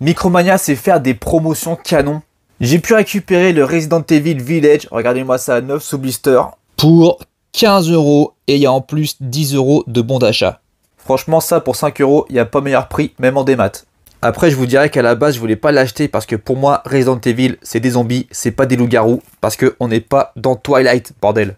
Micromania, c'est faire des promotions canon. J'ai pu récupérer le Resident Evil Village, regardez-moi ça 9 sous blister, pour 15 euros et il y a en plus 10 euros de bon d'achat. Franchement, ça pour 5 euros, il n'y a pas meilleur prix, même en démat. Après, je vous dirais qu'à la base, je voulais pas l'acheter parce que pour moi, Resident Evil, c'est des zombies, c'est pas des loups-garous, parce qu'on n'est pas dans Twilight, bordel.